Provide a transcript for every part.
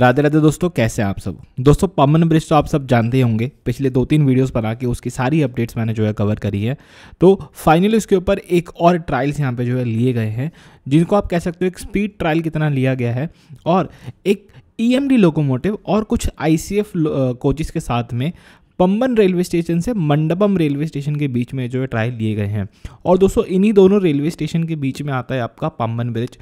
राधे राधे दोस्तों कैसे आप सब दोस्तों पमन ब्रिज तो आप सब जानते ही होंगे पिछले दो तीन वीडियोस बना के उसकी सारी अपडेट्स मैंने जो है कवर करी है तो फाइनली उसके ऊपर एक और ट्रायल्स यहाँ पे जो है लिए गए हैं जिनको आप कह सकते हो एक स्पीड ट्रायल कितना लिया गया है और एक ई एम डी लोकोमोटिव और कुछ आई सी एफ कोचिज के साथ में पम्बन रेलवे स्टेशन से मंडपम रेलवे स्टेशन के बीच में जो है ट्रायल लिए गए हैं और दोस्तों इन्हीं दोनों रेलवे स्टेशन के बीच में आता है आपका पम्बन ब्रिज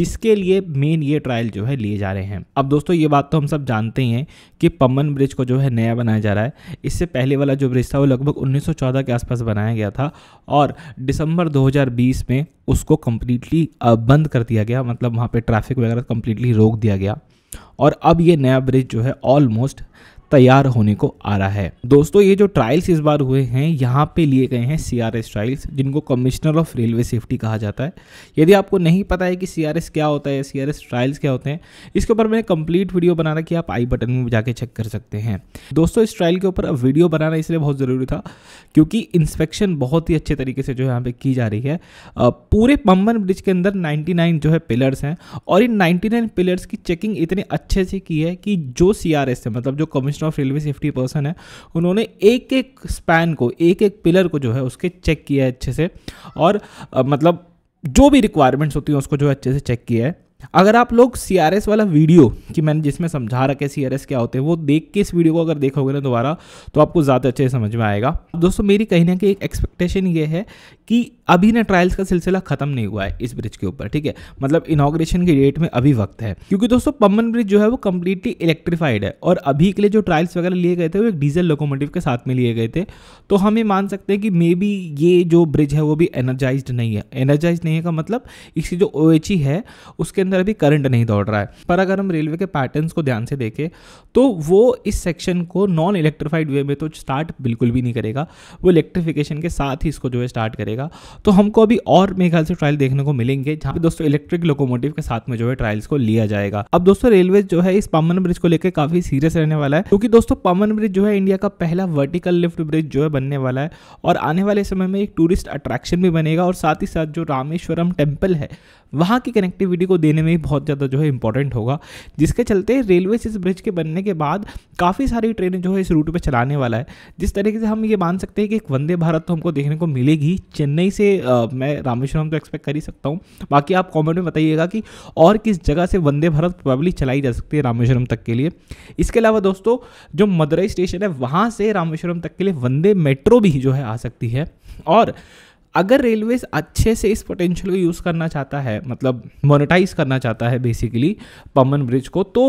जिसके लिए मेन ये ट्रायल जो है लिए जा रहे हैं अब दोस्तों ये बात तो हम सब जानते ही हैं कि पम्बन ब्रिज को जो है नया बनाया जा रहा है इससे पहले वाला जो ब्रिज था वो लगभग उन्नीस के आसपास बनाया गया था और दिसंबर दो में उसको कम्प्लीटली बंद कर दिया गया मतलब वहाँ पर ट्रैफिक वगैरह कम्प्लीटली रोक दिया गया और अब ये नया ब्रिज जो है ऑलमोस्ट तैयार होने को आ रहा है दोस्तों ये जो ट्रायल्स इस बार हुए हैं यहाँ पे लिए गए हैं सी ट्रायल्स जिनको कमिश्नर ऑफ रेलवे सेफ्टी कहा जाता है यदि आपको नहीं पता है कि सी क्या होता है सी ट्रायल्स क्या होते हैं इसके ऊपर मैंने कंप्लीट वीडियो बना रखी आप आई बटन में जाके चेक कर सकते हैं दोस्तों इस ट्रायल के ऊपर वीडियो बनाना इसलिए बहुत ज़रूरी था क्योंकि इंस्पेक्शन बहुत ही अच्छे तरीके से जो है यहाँ पे की जा रही है पूरे पम्बन ब्रिज के अंदर नाइन्टी जो है पिलर्स हैं और इन नाइन्टी पिलर्स की चेकिंग इतने अच्छे से की है कि जो सी है मतलब जो commissioner minister of railway safety person है उन्होंने एक एक स्पैन को एक एक पिलर को जो है उसके चेक किया है अच्छे से और मतलब जो भी रिक्वायरमेंट्स होती हैं उसको जो है अच्छे से चेक किया है अगर आप लोग सी वाला वीडियो कि मैंने जिसमें समझा रखे सी क्या होते हैं वो देख के इस वीडियो को अगर देखोगे ना दोबारा तो आपको ज़्यादा अच्छे से समझ में आएगा दोस्तों मेरी कहीं ना कहीं एक एक्सपेक्टेशन ये है कि अभी ना ट्रायल्स का सिलसिला खत्म नहीं हुआ है इस ब्रिज के ऊपर ठीक है मतलब इनाग्रेशन की डेट में अभी वक्त है क्योंकि दोस्तों पम्बन ब्रिज जो है वो कम्प्लीटली इलेक्ट्रीफाइड है और अभी के लिए जो ट्रायल्स वगैरह लिए गए थे वो एक डीजल लोकोमोटिव के साथ में लिए गए थे तो हम ये मान सकते हैं कि मे बी ये जो ब्रिज है वो भी एनर्जाइज नहीं है एनर्जाइज नहीं है का मतलब इसकी जो ओ e है उसके अंदर अभी करंट नहीं दौड़ रहा है पर अगर हम रेलवे के पैटर्न को ध्यान से देखें तो वो इस सेक्शन को नॉन इलेक्ट्रीफाइड वे में तो स्टार्ट बिल्कुल भी नहीं करेगा वो इलेक्ट्रिफिकेशन के साथ ही इसको जो है स्टार्ट करेगा तो हमको अभी और मेरे ख्याल से ट्रायल देखने को मिलेंगे जहां पे दोस्तों इलेक्ट्रिक लोकोमोटिव के साथ में जो है ट्रायल्स को लिया जाएगा अब दोस्तों रेलवे जो है इस पमन ब्रिज को लेकर काफी सीरियस रहने वाला है क्योंकि दोस्तों पमन ब्रिज जो है इंडिया का पहला वर्टिकल लिफ्ट ब्रिज जो है बनने वाला है और आने वाले समय में एक टूरिस्ट अट्रैक्शन भी बनेगा और साथ ही साथ जो रामेश्वरम टेम्पल है वहां की कनेक्टिविटी को देने लेने में भी बहुत ज़्यादा जो है इंपॉर्टेंट होगा जिसके चलते रेलवे इस ब्रिज के बनने के बाद काफ़ी सारी ट्रेनें जो है इस रूट पर चलाने वाला है जिस तरीके से हम ये मान सकते हैं कि एक वंदे भारत तो हमको देखने को मिलेगी चेन्नई से आ, मैं रामेश्वरम तो एक्सपेक्ट कर ही सकता हूँ बाकी आप कॉमेंट में बताइएगा कि और किस जगह से वंदे भारत प्रोबेबली चलाई जा सकती है रामेश्वरम तक के लिए इसके अलावा दोस्तों जो मदुरई स्टेशन है वहाँ से रामेश्वरम तक के लिए वंदे मेट्रो भी जो है आ सकती है और अगर रेलवेज अच्छे से इस पोटेंशियल को यूज़ करना चाहता है मतलब मोनेटाइज करना चाहता है बेसिकली पमन ब्रिज को तो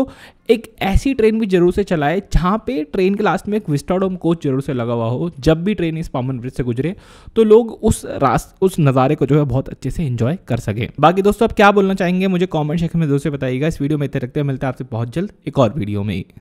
एक ऐसी ट्रेन भी जरूर से चलाए जहाँ पे ट्रेन के लास्ट में एक विस्टाडोम कोच जरूर से लगा हुआ हो जब भी ट्रेन इस पामन ब्रिज से गुजरे तो लोग उस रास्त उस नज़ारे को जो है बहुत अच्छे से इन्जॉय कर सकें बाकी दोस्तों आप क्या बोलना चाहेंगे मुझे कॉमेंट सेक्शन में दोस्तों बताइएगा इस वीडियो में इतने रखते हैं मिलते हैं आपसे बहुत जल्द एक और वीडियो में ही